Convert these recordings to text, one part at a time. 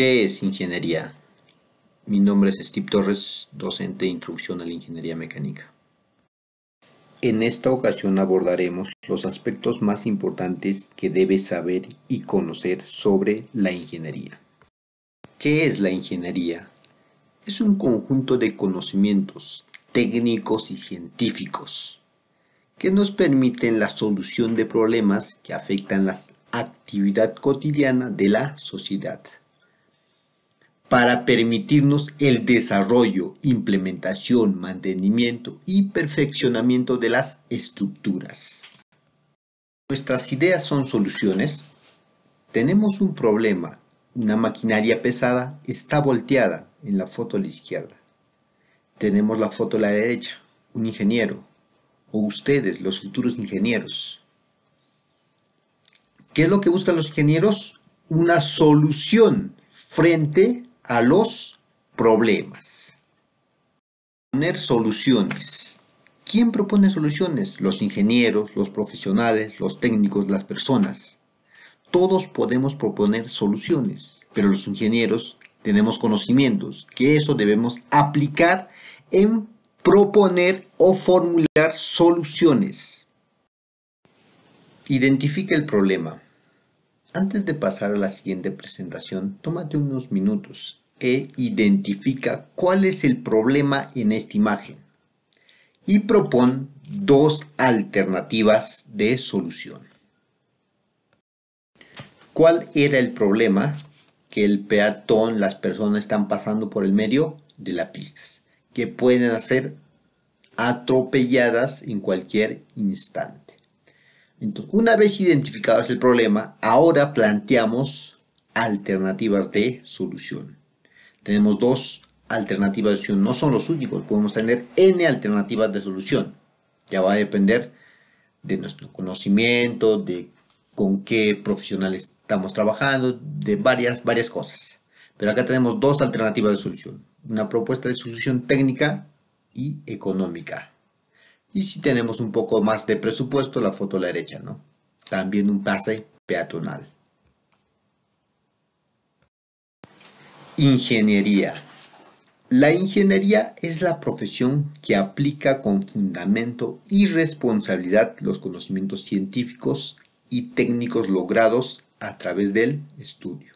¿Qué es ingeniería? Mi nombre es Steve Torres, docente de Introducción a la Ingeniería Mecánica. En esta ocasión abordaremos los aspectos más importantes que debes saber y conocer sobre la ingeniería. ¿Qué es la ingeniería? Es un conjunto de conocimientos técnicos y científicos que nos permiten la solución de problemas que afectan la actividad cotidiana de la sociedad para permitirnos el desarrollo, implementación, mantenimiento y perfeccionamiento de las estructuras. Nuestras ideas son soluciones. Tenemos un problema. Una maquinaria pesada está volteada en la foto a la izquierda. Tenemos la foto a la derecha. Un ingeniero. O ustedes, los futuros ingenieros. ¿Qué es lo que buscan los ingenieros? Una solución frente a a los problemas. Poner soluciones. ¿Quién propone soluciones? Los ingenieros, los profesionales, los técnicos, las personas. Todos podemos proponer soluciones, pero los ingenieros tenemos conocimientos que eso debemos aplicar en proponer o formular soluciones. Identifica el problema. Antes de pasar a la siguiente presentación, tómate unos minutos e identifica cuál es el problema en esta imagen y propone dos alternativas de solución. ¿Cuál era el problema que el peatón, las personas están pasando por el medio de la pista, Que pueden ser atropelladas en cualquier instante. Entonces, una vez identificados el problema, ahora planteamos alternativas de solución. Tenemos dos alternativas de solución, no son los únicos, podemos tener n alternativas de solución. Ya va a depender de nuestro conocimiento, de con qué profesional estamos trabajando, de varias, varias cosas. Pero acá tenemos dos alternativas de solución. Una propuesta de solución técnica y económica. Y si tenemos un poco más de presupuesto, la foto a la derecha, ¿no? También un pase peatonal. Ingeniería. La ingeniería es la profesión que aplica con fundamento y responsabilidad los conocimientos científicos y técnicos logrados a través del estudio.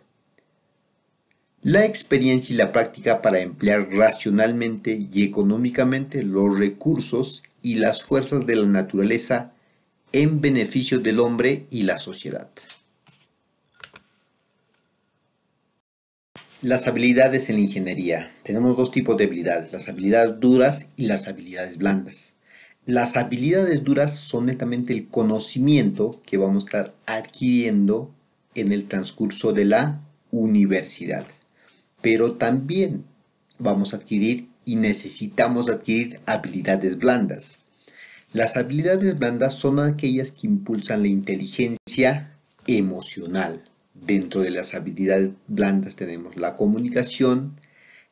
La experiencia y la práctica para emplear racionalmente y económicamente los recursos y las fuerzas de la naturaleza en beneficio del hombre y la sociedad. Las habilidades en la ingeniería. Tenemos dos tipos de habilidades, las habilidades duras y las habilidades blandas. Las habilidades duras son netamente el conocimiento que vamos a estar adquiriendo en el transcurso de la universidad. Pero también vamos a adquirir y necesitamos adquirir habilidades blandas. Las habilidades blandas son aquellas que impulsan la inteligencia emocional Dentro de las habilidades blandas tenemos la comunicación,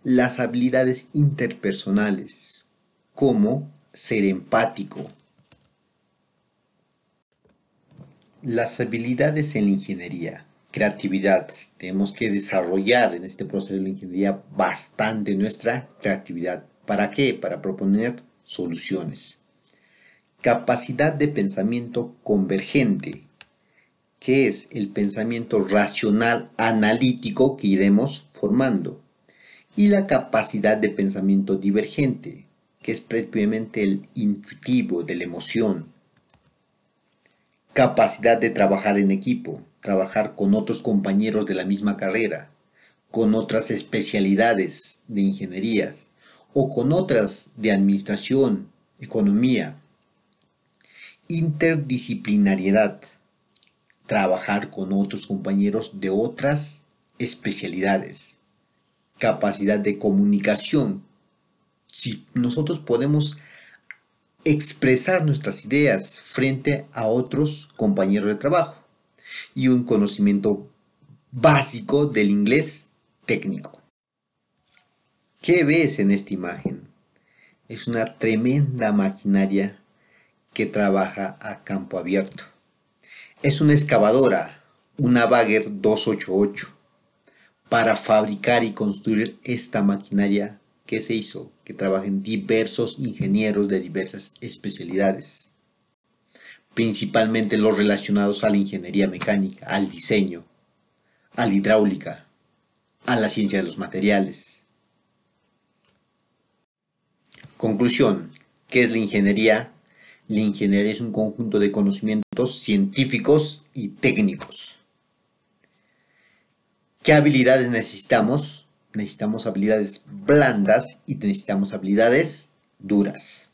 las habilidades interpersonales, como ser empático. Las habilidades en la ingeniería, creatividad. Tenemos que desarrollar en este proceso de la ingeniería bastante nuestra creatividad. ¿Para qué? Para proponer soluciones. Capacidad de pensamiento convergente que es el pensamiento racional analítico que iremos formando, y la capacidad de pensamiento divergente, que es previamente el intuitivo de la emoción. Capacidad de trabajar en equipo, trabajar con otros compañeros de la misma carrera, con otras especialidades de ingenierías o con otras de administración, economía. Interdisciplinariedad, trabajar con otros compañeros de otras especialidades, capacidad de comunicación. Si nosotros podemos expresar nuestras ideas frente a otros compañeros de trabajo y un conocimiento básico del inglés técnico. ¿Qué ves en esta imagen? Es una tremenda maquinaria que trabaja a campo abierto es una excavadora, una Bagger 288, para fabricar y construir esta maquinaria que se hizo, que trabajen diversos ingenieros de diversas especialidades, principalmente los relacionados a la ingeniería mecánica, al diseño, a la hidráulica, a la ciencia de los materiales. Conclusión, ¿qué es la ingeniería la ingeniería es un conjunto de conocimientos científicos y técnicos. ¿Qué habilidades necesitamos? Necesitamos habilidades blandas y necesitamos habilidades duras.